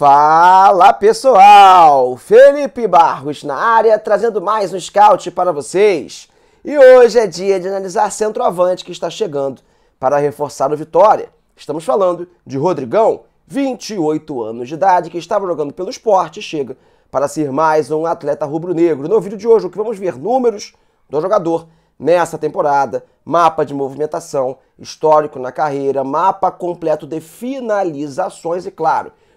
Fala pessoal, Felipe Barros na área trazendo mais um scout para vocês. E hoje é dia de analisar centroavante que está chegando para reforçar o Vitória. Estamos falando de Rodrigão, 28 anos de idade, que estava jogando pelo esporte e chega para ser mais um atleta rubro-negro. No vídeo de hoje, o que vamos ver números do jogador nessa temporada, mapa de movimentação, histórico na carreira, mapa completo de finalizações e, claro,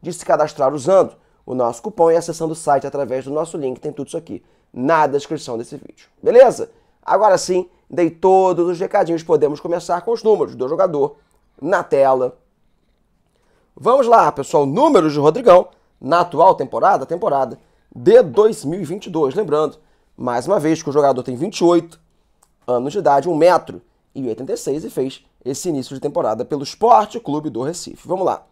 de se cadastrar usando o nosso cupom e acessando o site através do nosso link, tem tudo isso aqui na descrição desse vídeo. Beleza? Agora sim, dei todos os recadinhos, podemos começar com os números do jogador na tela. Vamos lá, pessoal, números de Rodrigão na atual temporada, temporada de 2022. Lembrando, mais uma vez, que o jogador tem 28 anos de idade, 1,86m e fez esse início de temporada pelo Esporte Clube do Recife. Vamos lá.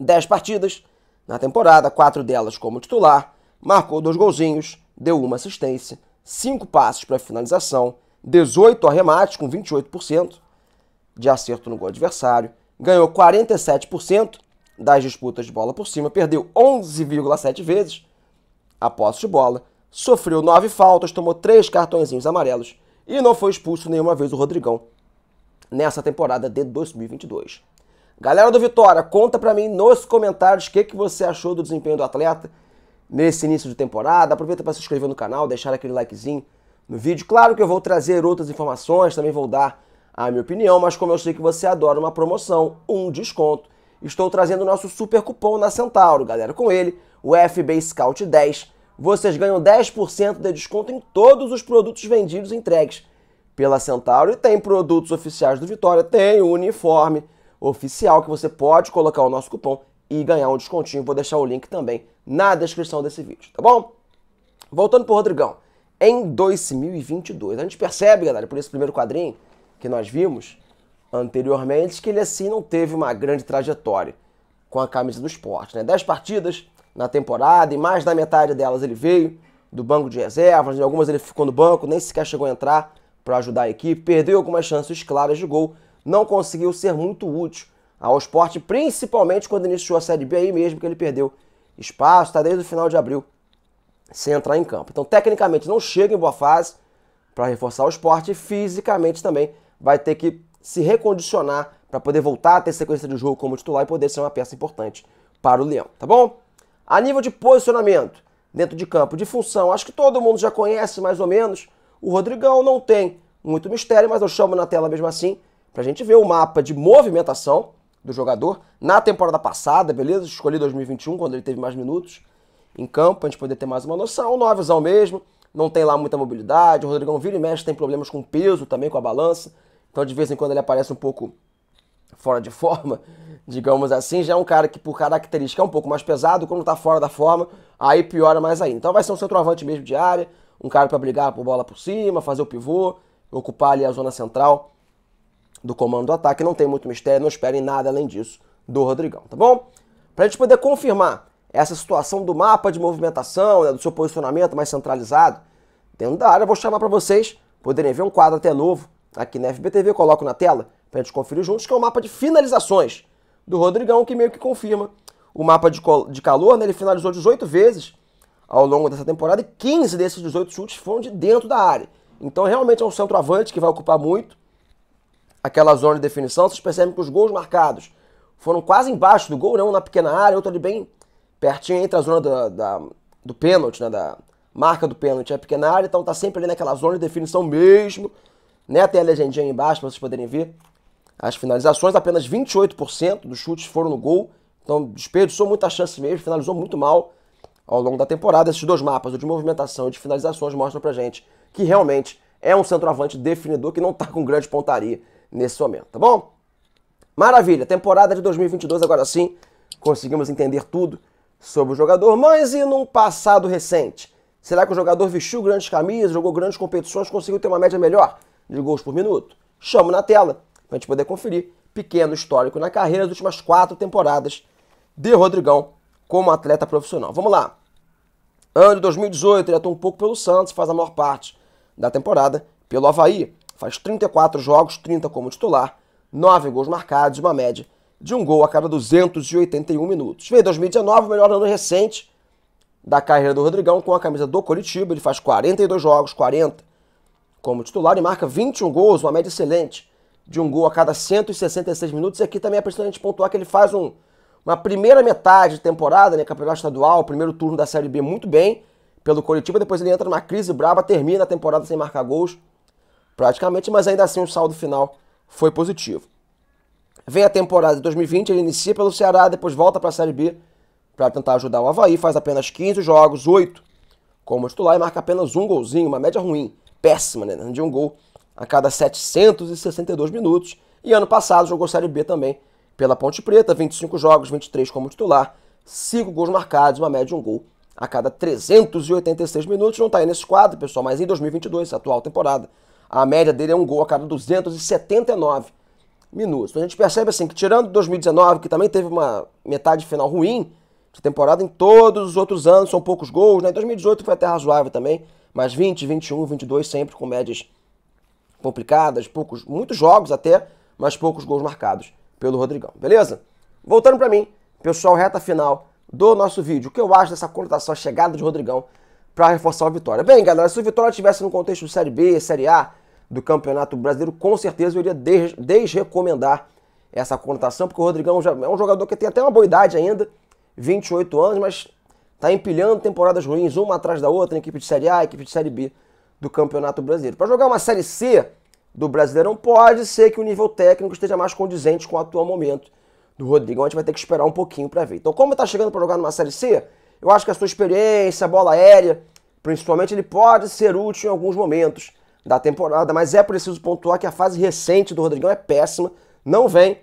10 partidas na temporada, quatro delas como titular, marcou dois golzinhos, deu uma assistência, cinco passes para finalização, 18 arremates com 28% de acerto no gol adversário, ganhou 47% das disputas de bola por cima, perdeu 11,7 vezes a posse de bola, sofreu nove faltas, tomou três cartõezinhos amarelos e não foi expulso nenhuma vez o Rodrigão nessa temporada de 2022. Galera do Vitória, conta para mim nos comentários o que, que você achou do desempenho do atleta nesse início de temporada. Aproveita para se inscrever no canal, deixar aquele likezinho no vídeo. Claro que eu vou trazer outras informações, também vou dar a minha opinião, mas como eu sei que você adora uma promoção, um desconto, estou trazendo o nosso super cupom na Centauro, galera. Com ele, o FB Scout 10, vocês ganham 10% de desconto em todos os produtos vendidos e entregues pela Centauro. E tem produtos oficiais do Vitória, tem o uniforme, oficial que você pode colocar o nosso cupom e ganhar um descontinho. Vou deixar o link também na descrição desse vídeo, tá bom? Voltando pro Rodrigão. Em 2022, a gente percebe, galera, por esse primeiro quadrinho que nós vimos anteriormente, que ele assim não teve uma grande trajetória com a camisa do esporte. Né? Dez partidas na temporada e mais da metade delas ele veio do banco de reservas, em algumas ele ficou no banco, nem sequer chegou a entrar para ajudar a equipe, perdeu algumas chances claras de gol, não conseguiu ser muito útil ao esporte, principalmente quando iniciou a Série B, aí mesmo que ele perdeu espaço, está desde o final de abril sem entrar em campo. Então, tecnicamente, não chega em boa fase para reforçar o esporte e fisicamente também vai ter que se recondicionar para poder voltar a ter sequência de jogo como titular e poder ser uma peça importante para o Leão, tá bom? A nível de posicionamento dentro de campo, de função, acho que todo mundo já conhece mais ou menos. O Rodrigão não tem muito mistério, mas eu chamo na tela mesmo assim para a gente ver o mapa de movimentação do jogador na temporada passada, beleza? Escolhi 2021, quando ele teve mais minutos em campo, a gente poder ter mais uma noção. O novezão mesmo, não tem lá muita mobilidade. O Rodrigão vira e mexe, tem problemas com peso também, com a balança. Então, de vez em quando, ele aparece um pouco fora de forma, digamos assim. Já é um cara que, por característica, é um pouco mais pesado. Quando está fora da forma, aí piora mais ainda. Então, vai ser um centroavante mesmo de área, um cara para brigar por bola por cima, fazer o pivô, ocupar ali a zona central do comando do ataque. Não tem muito mistério, não esperem nada além disso do Rodrigão, tá bom? Para a gente poder confirmar essa situação do mapa de movimentação, né, do seu posicionamento mais centralizado dentro da área, eu vou chamar para vocês poderem ver um quadro até novo aqui na FBTV, eu coloco na tela para a gente conferir juntos, que é o mapa de finalizações do Rodrigão, que meio que confirma o mapa de, de calor, né, ele finalizou 18 vezes ao longo dessa temporada e 15 desses 18 chutes foram de dentro da área. Então realmente é um centroavante que vai ocupar muito aquela zona de definição, vocês percebem que os gols marcados foram quase embaixo do gol, não, na pequena área, outro ali bem pertinho entre a zona da, da, do pênalti, né, da marca do pênalti é a pequena área, então tá sempre ali naquela zona de definição mesmo, né, tem a legendinha aí embaixo para vocês poderem ver as finalizações, apenas 28% dos chutes foram no gol, então desperdiçou muita chance mesmo, finalizou muito mal ao longo da temporada. Esses dois mapas, o de movimentação e de finalizações, mostram pra gente que realmente é um centroavante definidor que não tá com grande pontaria nesse momento, tá bom? Maravilha, temporada de 2022, agora sim, conseguimos entender tudo sobre o jogador, mas e num passado recente? Será que o jogador vestiu grandes camisas, jogou grandes competições, conseguiu ter uma média melhor de gols por minuto? Chamo na tela para a gente poder conferir pequeno histórico na carreira das últimas quatro temporadas de Rodrigão como atleta profissional. Vamos lá. Ano de 2018, ele atua um pouco pelo Santos, faz a maior parte da temporada pelo Havaí. Faz 34 jogos, 30 como titular, 9 gols marcados, uma média de um gol a cada 281 minutos. Veio 2019, o melhor ano recente da carreira do Rodrigão com a camisa do Coritiba. Ele faz 42 jogos, 40 como titular e marca 21 gols, uma média excelente de um gol a cada 166 minutos. E aqui também é preciso a gente pontuar que ele faz um, uma primeira metade de temporada, né, campeonato estadual, primeiro turno da Série B muito bem pelo Coritiba, depois ele entra numa crise braba, termina a temporada sem marcar gols praticamente, mas ainda assim o saldo final foi positivo. Vem a temporada de 2020, ele inicia pelo Ceará, depois volta para a Série B para tentar ajudar o Havaí, faz apenas 15 jogos, 8 como titular e marca apenas um golzinho, uma média ruim, péssima, né? De um gol a cada 762 minutos. E ano passado jogou Série B também pela Ponte Preta, 25 jogos, 23 como titular, 5 gols marcados, uma média de um gol a cada 386 minutos. Não está aí nesse quadro, pessoal, mas em 2022, atual temporada, a média dele é um gol a cada 279 minutos. Então a gente percebe assim que tirando 2019, que também teve uma metade final ruim de temporada, em todos os outros anos são poucos gols, né? 2018 foi até razoável também, mas 20, 21, 22 sempre com médias complicadas, poucos, muitos jogos até, mas poucos gols marcados pelo Rodrigão. Beleza? Voltando para mim, pessoal, reta final do nosso vídeo. O que eu acho dessa conotação, a chegada de Rodrigão para reforçar a vitória? Bem, galera, se o Vitória estivesse no contexto de Série B, Série A, do Campeonato Brasileiro, com certeza eu iria desrecomendar essa conotação, porque o Rodrigão já é um jogador que tem até uma boa idade ainda, 28 anos, mas está empilhando temporadas ruins, uma atrás da outra, em equipe de Série A, equipe de Série B do Campeonato Brasileiro. Para jogar uma Série C do Brasileirão, pode ser que o nível técnico esteja mais condizente com o atual momento do Rodrigão. A gente vai ter que esperar um pouquinho para ver. Então, como está chegando para jogar numa Série C, eu acho que a sua experiência, a bola aérea, principalmente, ele pode ser útil em alguns momentos da temporada, mas é preciso pontuar que a fase recente do Rodrigão é péssima, não vem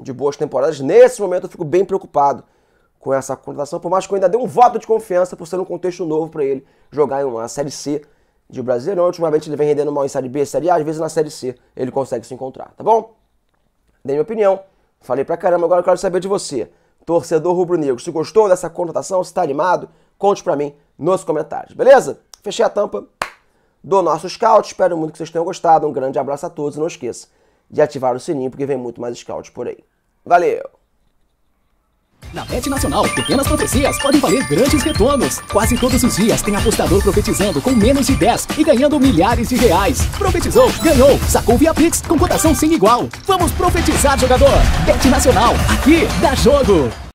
de boas temporadas. Nesse momento eu fico bem preocupado com essa contratação, por mais que eu ainda dê um voto de confiança por ser um contexto novo para ele jogar em uma Série C de Brasileirão. Ultimamente ele vem rendendo mal em Série B, Série A, às vezes na Série C ele consegue se encontrar, tá bom? Dei minha opinião, falei pra caramba, agora eu quero saber de você, torcedor rubro-negro, se gostou dessa contratação, se tá animado, conte pra mim nos comentários, beleza? Fechei a tampa, do nosso scout. Espero muito que vocês tenham gostado. Um grande abraço a todos e não esqueça de ativar o sininho porque vem muito mais scout por aí. Valeu! Na Bet Nacional, pequenas profecias podem valer grandes retornos. Quase todos os dias tem apostador profetizando com menos de 10 e ganhando milhares de reais. Profetizou, ganhou, sacou via Pix com cotação sem igual. Vamos profetizar, jogador! Bet Nacional, aqui dá jogo!